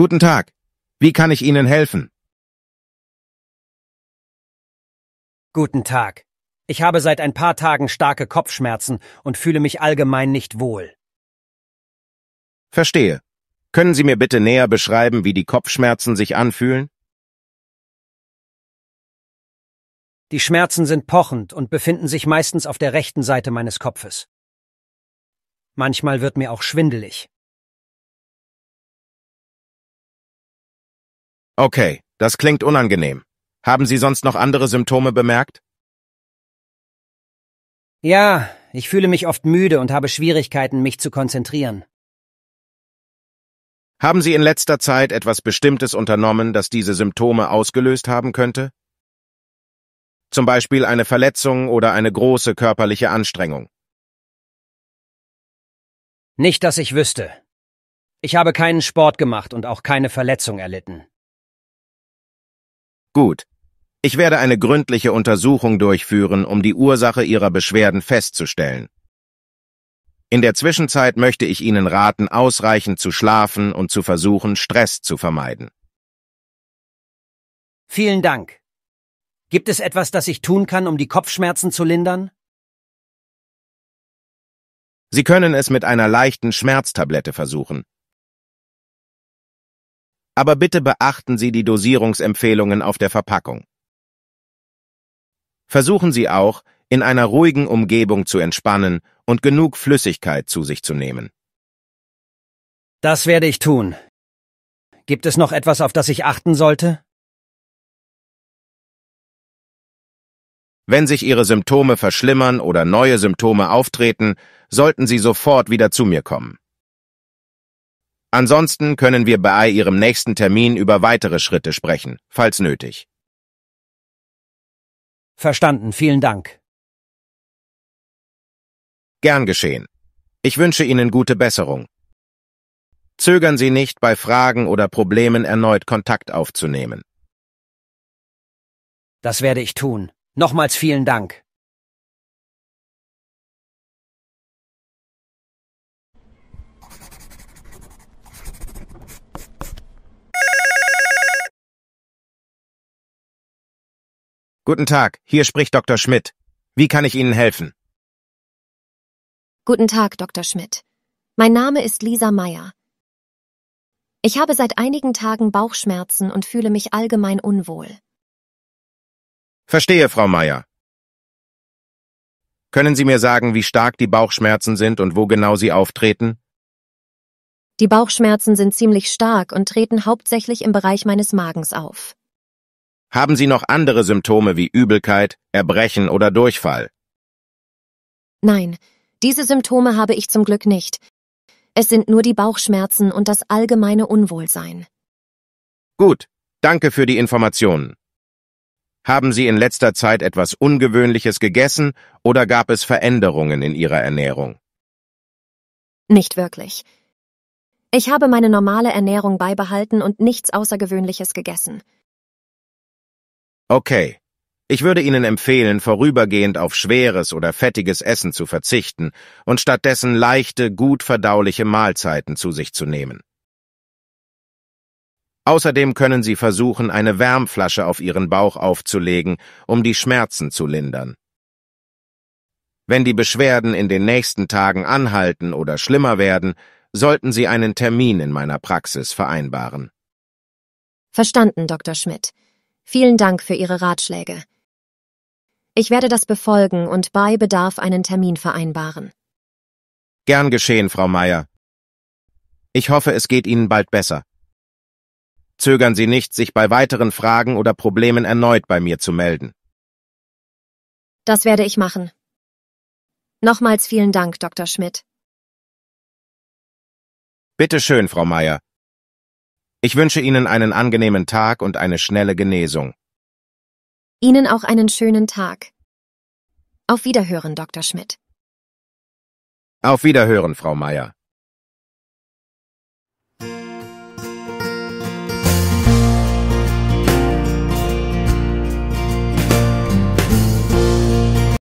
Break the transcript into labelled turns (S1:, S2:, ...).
S1: Guten Tag. Wie kann
S2: ich Ihnen helfen? Guten Tag. Ich habe seit ein paar Tagen starke Kopfschmerzen und fühle mich allgemein nicht wohl.
S3: Verstehe. Können Sie mir bitte näher beschreiben, wie die Kopfschmerzen sich anfühlen?
S2: Die Schmerzen sind pochend und befinden sich meistens auf der rechten Seite meines Kopfes. Manchmal wird mir auch schwindelig.
S3: Okay, das klingt unangenehm. Haben Sie sonst noch andere Symptome bemerkt?
S2: Ja, ich fühle mich oft müde und habe Schwierigkeiten, mich zu konzentrieren.
S3: Haben Sie in letzter Zeit etwas Bestimmtes unternommen, das diese Symptome ausgelöst haben könnte? Zum Beispiel eine Verletzung oder eine große körperliche Anstrengung.
S2: Nicht, dass ich wüsste. Ich habe keinen Sport gemacht und auch keine Verletzung erlitten.
S3: Gut. Ich werde eine gründliche Untersuchung durchführen, um die Ursache Ihrer Beschwerden festzustellen. In der Zwischenzeit möchte ich Ihnen raten, ausreichend zu schlafen und zu versuchen, Stress zu vermeiden.
S2: Vielen Dank. Gibt es etwas, das ich tun kann, um die Kopfschmerzen zu lindern?
S1: Sie können
S3: es mit einer leichten Schmerztablette versuchen aber bitte beachten Sie die Dosierungsempfehlungen auf der Verpackung. Versuchen Sie auch, in einer ruhigen Umgebung zu entspannen und genug Flüssigkeit zu sich zu nehmen.
S2: Das werde ich tun. Gibt es noch etwas, auf das ich achten sollte?
S3: Wenn sich Ihre Symptome verschlimmern oder neue Symptome auftreten, sollten Sie sofort wieder zu mir kommen. Ansonsten können wir bei Ihrem nächsten Termin über weitere Schritte sprechen, falls nötig. Verstanden, vielen Dank. Gern geschehen. Ich wünsche Ihnen gute Besserung. Zögern Sie nicht, bei Fragen oder Problemen erneut Kontakt aufzunehmen.
S2: Das werde ich tun.
S1: Nochmals vielen Dank. Guten Tag, hier
S3: spricht Dr. Schmidt. Wie kann ich Ihnen helfen?
S4: Guten Tag, Dr. Schmidt. Mein Name ist Lisa Meyer. Ich habe seit einigen Tagen Bauchschmerzen und fühle mich allgemein unwohl.
S3: Verstehe, Frau Meyer. Können Sie mir sagen, wie stark die Bauchschmerzen sind und wo genau sie auftreten?
S4: Die Bauchschmerzen sind ziemlich stark und treten hauptsächlich im Bereich meines Magens auf.
S3: Haben Sie noch andere Symptome wie Übelkeit, Erbrechen oder Durchfall?
S4: Nein, diese Symptome habe ich zum Glück nicht. Es sind nur die Bauchschmerzen und das allgemeine Unwohlsein.
S3: Gut, danke für die Informationen. Haben Sie in letzter Zeit etwas Ungewöhnliches gegessen oder gab es Veränderungen in Ihrer Ernährung?
S4: Nicht wirklich. Ich habe meine normale Ernährung beibehalten und nichts Außergewöhnliches gegessen.
S3: Okay. Ich würde Ihnen empfehlen, vorübergehend auf schweres oder fettiges Essen zu verzichten und stattdessen leichte, gut verdauliche Mahlzeiten zu sich zu nehmen. Außerdem können Sie versuchen, eine Wärmflasche auf Ihren Bauch aufzulegen, um die Schmerzen zu lindern. Wenn die Beschwerden in den nächsten Tagen anhalten oder schlimmer werden, sollten Sie einen Termin in meiner Praxis vereinbaren.
S4: Verstanden, Dr. Schmidt. Vielen Dank für Ihre Ratschläge. Ich werde das befolgen und bei Bedarf einen Termin vereinbaren.
S3: Gern geschehen, Frau Meier. Ich hoffe, es geht Ihnen bald besser. Zögern Sie nicht, sich bei weiteren Fragen oder Problemen erneut bei mir zu melden.
S4: Das werde ich machen. Nochmals vielen Dank, Dr. Schmidt.
S3: Bitte schön, Frau Meier. Ich wünsche Ihnen einen angenehmen Tag und eine schnelle Genesung.
S4: Ihnen auch einen schönen Tag. Auf Wiederhören, Dr. Schmidt.
S3: Auf Wiederhören, Frau Meier.